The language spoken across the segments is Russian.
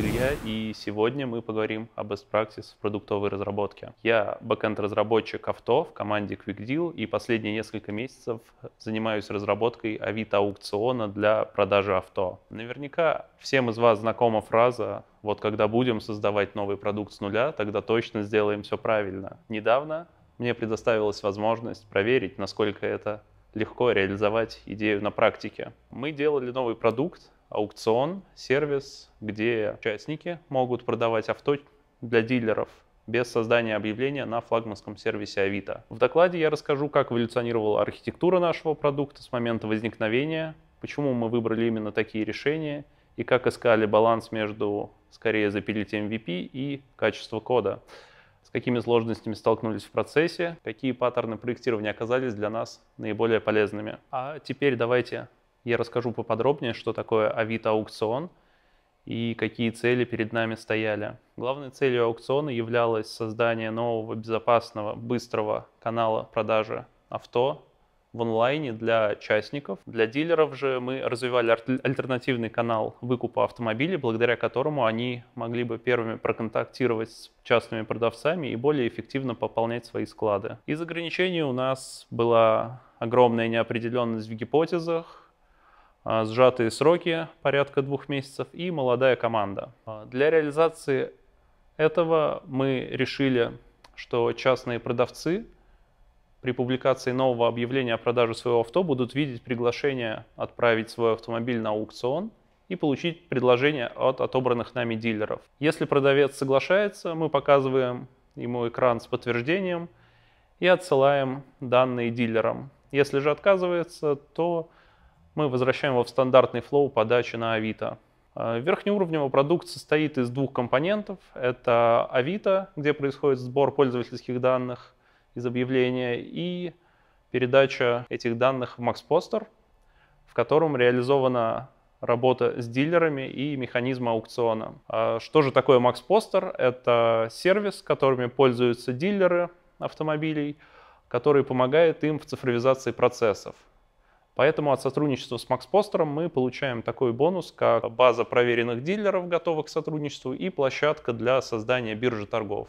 Илья, и сегодня мы поговорим о best practice в продуктовой разработке. Я бэкэнд-разработчик авто в команде QuickDeal, и последние несколько месяцев занимаюсь разработкой авито-аукциона для продажи авто. Наверняка всем из вас знакома фраза «Вот когда будем создавать новый продукт с нуля, тогда точно сделаем все правильно». Недавно мне предоставилась возможность проверить, насколько это легко реализовать идею на практике. Мы делали новый продукт, аукцион, сервис, где участники могут продавать авто для дилеров без создания объявления на флагманском сервисе Авито. В докладе я расскажу, как эволюционировала архитектура нашего продукта с момента возникновения, почему мы выбрали именно такие решения и как искали баланс между скорее запилить MVP и качество кода, с какими сложностями столкнулись в процессе, какие паттерны проектирования оказались для нас наиболее полезными. А теперь давайте я расскажу поподробнее, что такое Авито-аукцион и какие цели перед нами стояли. Главной целью аукциона являлось создание нового, безопасного, быстрого канала продажи авто в онлайне для частников. Для дилеров же мы развивали альтернативный канал выкупа автомобилей, благодаря которому они могли бы первыми проконтактировать с частными продавцами и более эффективно пополнять свои склады. Из ограничений у нас была огромная неопределенность в гипотезах, а, сжатые сроки порядка двух месяцев и молодая команда. А, для реализации этого мы решили, что частные продавцы при публикации нового объявления о продаже своего авто будут видеть приглашение отправить свой автомобиль на аукцион и получить предложение от отобранных нами дилеров. Если продавец соглашается, мы показываем ему экран с подтверждением и отсылаем данные дилерам. Если же отказывается, то мы возвращаем его в стандартный флоу подачи на Авито. Э, верхнеуровневый продукт состоит из двух компонентов. Это Авито, где происходит сбор пользовательских данных из объявления, и передача этих данных в MaxPoster, в котором реализована работа с дилерами и механизм аукциона. А что же такое MaxPoster? Это сервис, которыми пользуются дилеры автомобилей, который помогает им в цифровизации процессов. Поэтому от сотрудничества с Макс Постером мы получаем такой бонус, как база проверенных дилеров, готовых к сотрудничеству, и площадка для создания биржи торгов.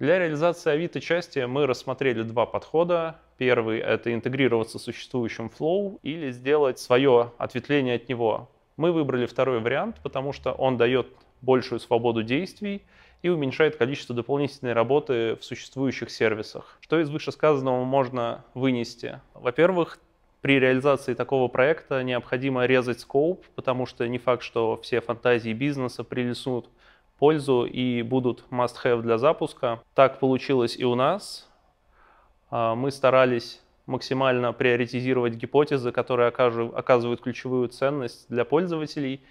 Для реализации Авито части мы рассмотрели два подхода. Первый — это интегрироваться с существующим Flow или сделать свое ответвление от него. Мы выбрали второй вариант, потому что он дает большую свободу действий и уменьшает количество дополнительной работы в существующих сервисах. Что из вышесказанного можно вынести? Во-первых, при реализации такого проекта необходимо резать скоуп, потому что не факт, что все фантазии бизнеса принесут пользу и будут must-have для запуска. Так получилось и у нас. А, мы старались максимально приоритизировать гипотезы, которые оказывают ключевую ценность для пользователей,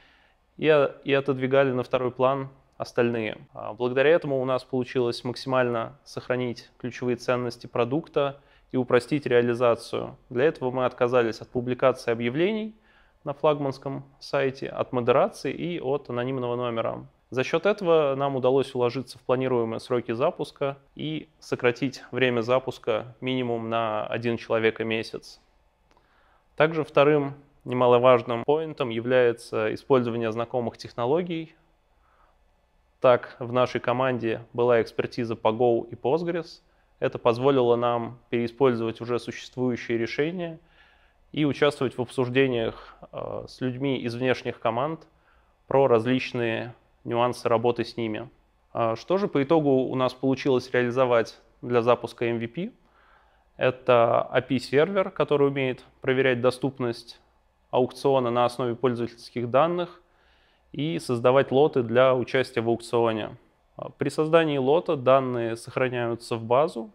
и, отодвигали на второй план остальные. А, благодаря этому у нас получилось максимально сохранить ключевые ценности продукта – и упростить реализацию. Для этого мы отказались от публикации объявлений на флагманском сайте, от модерации и от анонимного номера. За счет этого нам удалось уложиться в планируемые сроки запуска и сократить время запуска минимум на один человек и месяц. Также вторым немаловажным поинтом является использование знакомых технологий. Так, в нашей команде была экспертиза по Go и Postgres – это позволило нам переиспользовать уже существующие решения и участвовать в обсуждениях э, с людьми из внешних команд про различные нюансы работы с ними. А что же по итогу у нас получилось реализовать для запуска MVP? Это API-сервер, который умеет проверять доступность аукциона на основе пользовательских данных и создавать лоты для участия в аукционе. А, при создании лота данные сохраняются в базу,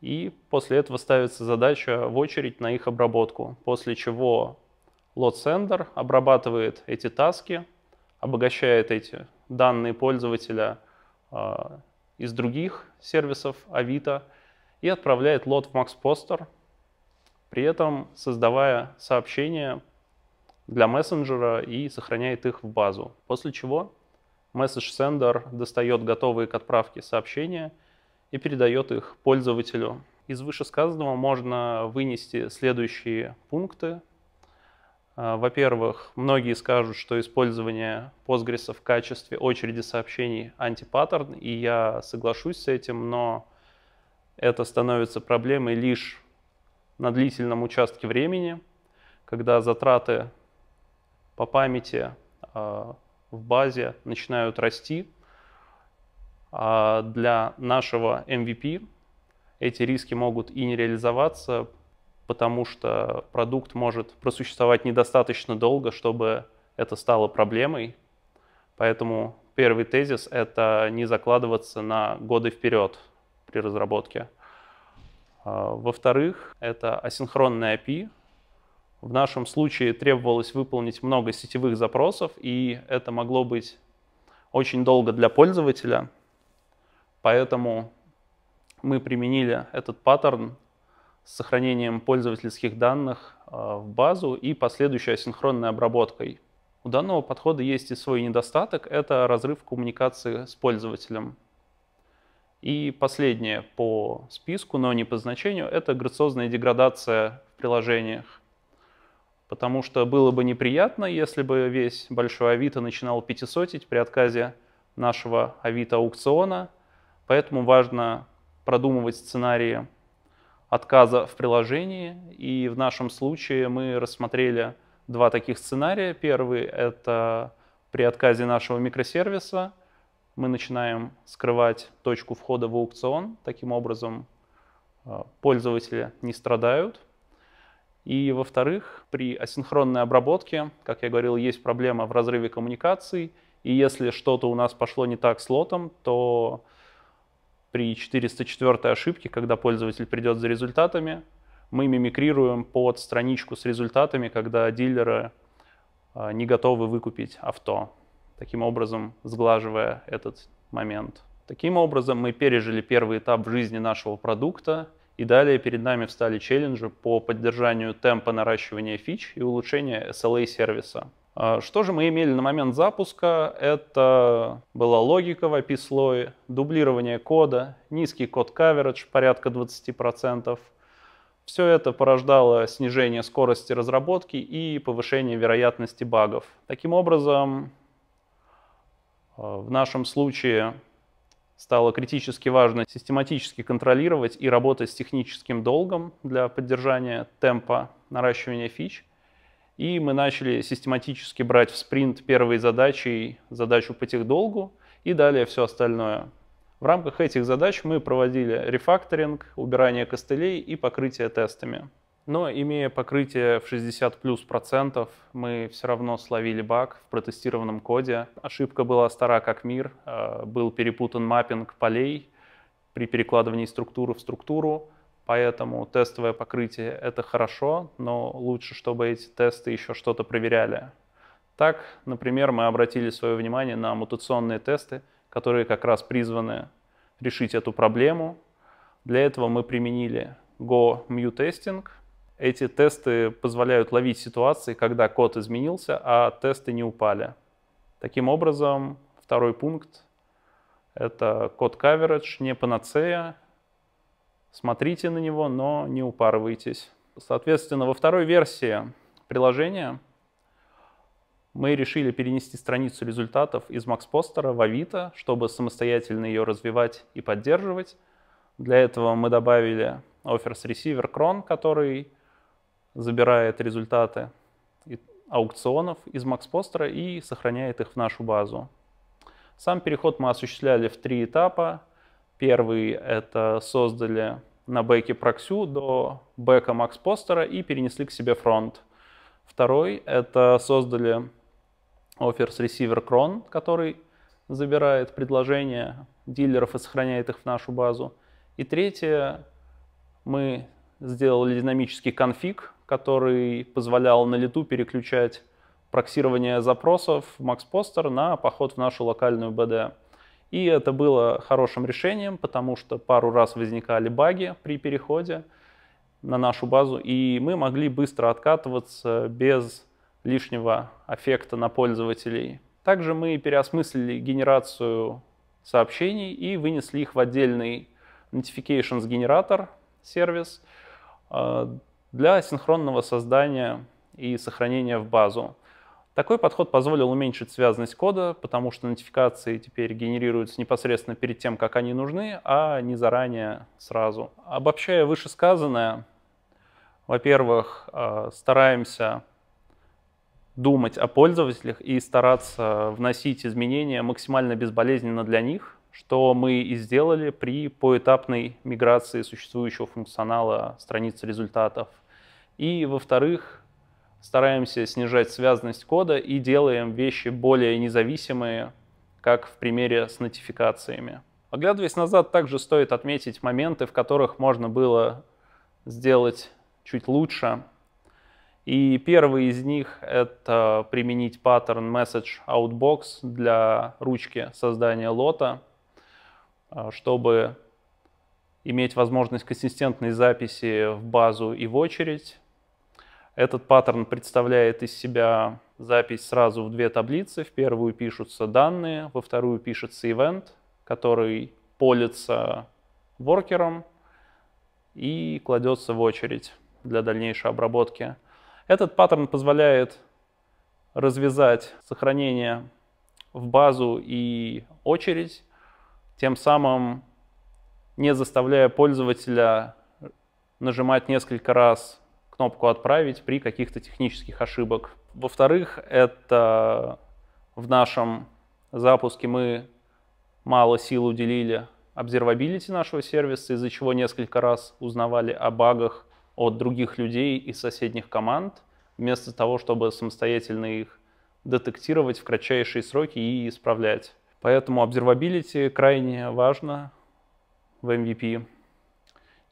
и после этого ставится задача в очередь на их обработку, после чего лот-сендер обрабатывает эти таски, обогащает эти данные пользователя э, из других сервисов Авито и отправляет лот в MaxPoster, при этом создавая сообщения для мессенджера и сохраняет их в базу, после чего message sender достает готовые к отправке сообщения и передает их пользователю. Из вышесказанного можно вынести следующие пункты. А, во-первых, многие скажут, что использование Postgres в качестве очереди сообщений антипаттерн, и я соглашусь с этим, но это становится проблемой лишь на длительном участке времени, когда затраты по памяти а, в базе начинают расти. А для нашего MVP эти риски могут и не реализоваться, потому что продукт может просуществовать недостаточно долго, чтобы это стало проблемой. Поэтому первый тезис — это не закладываться на годы вперед при разработке. А во-вторых, это асинхронная API — в нашем случае требовалось выполнить много сетевых запросов, и это могло быть очень долго для пользователя, поэтому мы применили этот паттерн с сохранением пользовательских данных а, в базу и последующей асинхронной обработкой. У данного подхода есть и свой недостаток — это разрыв коммуникации с пользователем. И последнее по списку, но не по значению, это грациозная деградация в приложениях потому что было бы неприятно, если бы весь большой Авито начинал пятисотить при отказе нашего Авито-аукциона, поэтому важно продумывать сценарии отказа в приложении, и в нашем случае мы рассмотрели два таких сценария. Первый — это при отказе нашего микросервиса мы начинаем скрывать точку входа в аукцион, таким образом э, пользователи не страдают, и, во-вторых, при асинхронной обработке, как я говорил, есть проблема в разрыве коммуникаций, и если что-то у нас пошло не так с лотом, то при 404 ошибке, когда пользователь придет за результатами, мы мимикрируем под страничку с результатами, когда дилеры а, не готовы выкупить авто, таким образом сглаживая этот момент. Таким образом, мы пережили первый этап в жизни нашего продукта – и далее перед нами встали челленджи по поддержанию темпа наращивания фич и улучшения SLA-сервиса. А, что же мы имели на момент запуска? Это была логика в API-слое, дублирование кода, низкий код coverage порядка 20%. Все это порождало снижение скорости разработки и повышение вероятности багов. Таким образом, а, в нашем случае Стало критически важно систематически контролировать и работать с техническим долгом для поддержания темпа наращивания фич. И мы начали систематически брать в спринт первые задачи, и задачу по техдолгу и далее все остальное. В рамках этих задач мы проводили рефакторинг, убирание костылей и покрытие тестами. Но имея покрытие в 60 плюс процентов, мы все равно словили баг в протестированном коде. Ошибка была стара как мир, э, был перепутан маппинг полей при перекладывании структуры в структуру, поэтому тестовое покрытие — это хорошо, но лучше, чтобы эти тесты еще что-то проверяли. Так, например, мы обратили свое внимание на мутационные тесты, которые как раз призваны решить эту проблему. Для этого мы применили Go Mu Testing — эти тесты позволяют ловить ситуации, когда код изменился, а тесты не упали. Таким образом, второй пункт — это код coverage, не панацея. Смотрите на него, но не упарывайтесь. Соответственно, во второй версии приложения мы решили перенести страницу результатов из MaxPoster в Авито, чтобы самостоятельно ее развивать и поддерживать. Для этого мы добавили Offers Receiver Cron, который забирает результаты аукционов из MaxPoster и сохраняет их в нашу базу. Сам переход мы осуществляли в три этапа. Первый — это создали на бэке проксю до бэка MaxPoster и перенесли к себе фронт. Второй — это создали Offers ресивер Крон, который забирает предложения дилеров и сохраняет их в нашу базу. И третье — мы сделали динамический конфиг который позволял на лету переключать проксирование запросов MaxPoster на поход в нашу локальную БД. И это было хорошим решением, потому что пару раз возникали баги при переходе на нашу базу, и мы могли быстро откатываться без лишнего эффекта на пользователей. Также мы переосмыслили генерацию сообщений и вынесли их в отдельный notifications генератор сервис, э, для синхронного создания и сохранения в базу. Такой подход позволил уменьшить связанность кода, потому что нотификации теперь генерируются непосредственно перед тем, как они нужны, а не заранее сразу. Обобщая вышесказанное, во-первых, э, стараемся думать о пользователях и стараться вносить изменения максимально безболезненно для них, что мы и сделали при поэтапной миграции существующего функционала страницы результатов и, во-вторых, стараемся снижать связанность кода и делаем вещи более независимые, как в примере с нотификациями. Оглядываясь назад, также стоит отметить моменты, в которых можно было сделать чуть лучше. И первый из них — это применить паттерн message outbox для ручки создания лота, а, чтобы иметь возможность консистентной записи в базу и в очередь, этот паттерн представляет из себя запись сразу в две таблицы. В первую пишутся данные, во вторую пишется event, который полится воркером и кладется в очередь для дальнейшей обработки. Этот паттерн позволяет развязать сохранение в базу и очередь, тем самым не заставляя пользователя нажимать несколько раз кнопку «Отправить» при каких-то технических ошибок. Во-вторых, это в нашем запуске мы мало сил уделили обсервабилити нашего сервиса, из-за чего несколько раз узнавали о багах от других людей из соседних команд, вместо того, чтобы самостоятельно их детектировать в кратчайшие сроки и исправлять. Поэтому обсервабилити крайне важно в MVP.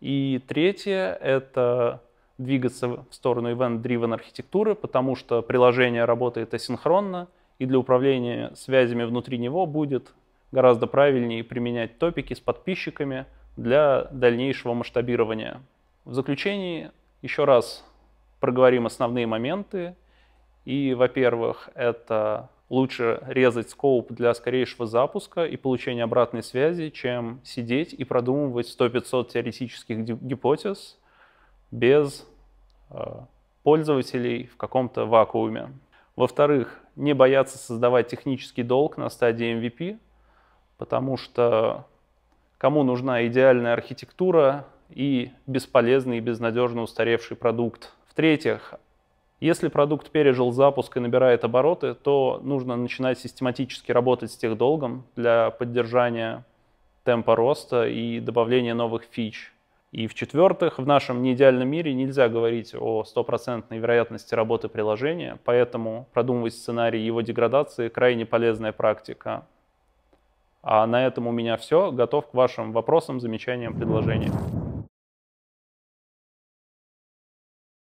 И третье — это двигаться в сторону event-driven архитектуры, потому что приложение работает асинхронно, и для управления связями внутри него будет гораздо правильнее применять топики с подписчиками для дальнейшего масштабирования. В заключении еще раз проговорим основные моменты. И, во-первых, это лучше резать скоуп для скорейшего запуска и получения обратной связи, чем сидеть и продумывать 100-500 теоретических гипотез без Э, пользователей в каком-то вакууме. Во-вторых, не бояться создавать технический долг на стадии MVP, потому что кому нужна идеальная архитектура и бесполезный и безнадежно устаревший продукт. В-третьих, если продукт пережил запуск и набирает обороты, то нужно начинать систематически работать с тех долгом для поддержания темпа роста и добавления новых фич. И в-четвертых, в нашем неидеальном мире нельзя говорить о стопроцентной вероятности работы приложения, поэтому продумывать сценарий его деградации – крайне полезная практика. А на этом у меня все. Готов к вашим вопросам, замечаниям, предложениям.